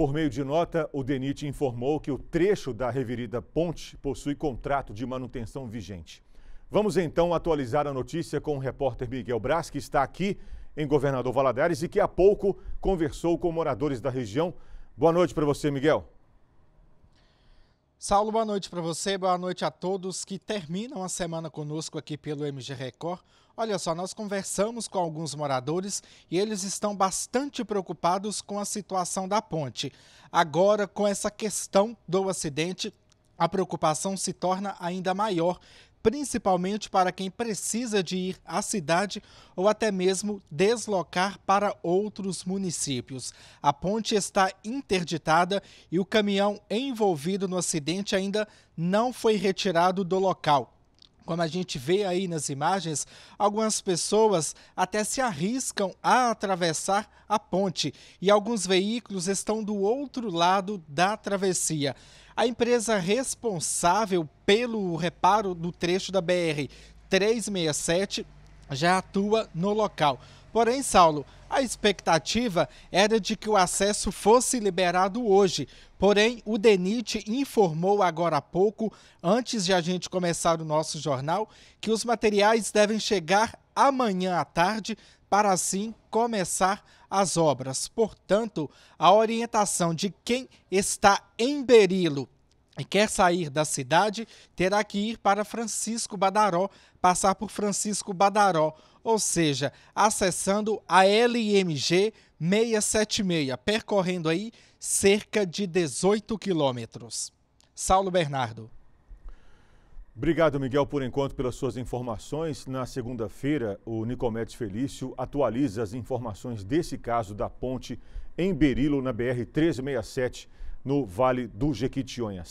Por meio de nota, o DENIT informou que o trecho da reverida ponte possui contrato de manutenção vigente. Vamos então atualizar a notícia com o repórter Miguel Brás, que está aqui em Governador Valadares e que há pouco conversou com moradores da região. Boa noite para você, Miguel. Saulo, boa noite para você, boa noite a todos que terminam a semana conosco aqui pelo MG Record. Olha só, nós conversamos com alguns moradores e eles estão bastante preocupados com a situação da ponte. Agora, com essa questão do acidente, a preocupação se torna ainda maior, principalmente para quem precisa de ir à cidade ou até mesmo deslocar para outros municípios. A ponte está interditada e o caminhão envolvido no acidente ainda não foi retirado do local. Como a gente vê aí nas imagens, algumas pessoas até se arriscam a atravessar a ponte e alguns veículos estão do outro lado da travessia. A empresa responsável pelo reparo do trecho da BR 367 já atua no local. Porém, Saulo, a expectativa era de que o acesso fosse liberado hoje. Porém, o DENIT informou agora há pouco, antes de a gente começar o nosso jornal, que os materiais devem chegar amanhã à tarde para assim começar as obras. Portanto, a orientação de quem está em Berilo e quer sair da cidade, terá que ir para Francisco Badaró, passar por Francisco Badaró, ou seja, acessando a LMG 676, percorrendo aí cerca de 18 quilômetros. Saulo Bernardo. Obrigado, Miguel, por enquanto, pelas suas informações. Na segunda-feira, o Nicomedes Felício atualiza as informações desse caso da ponte em Berilo, na BR-367, no Vale do Jequitinhonha.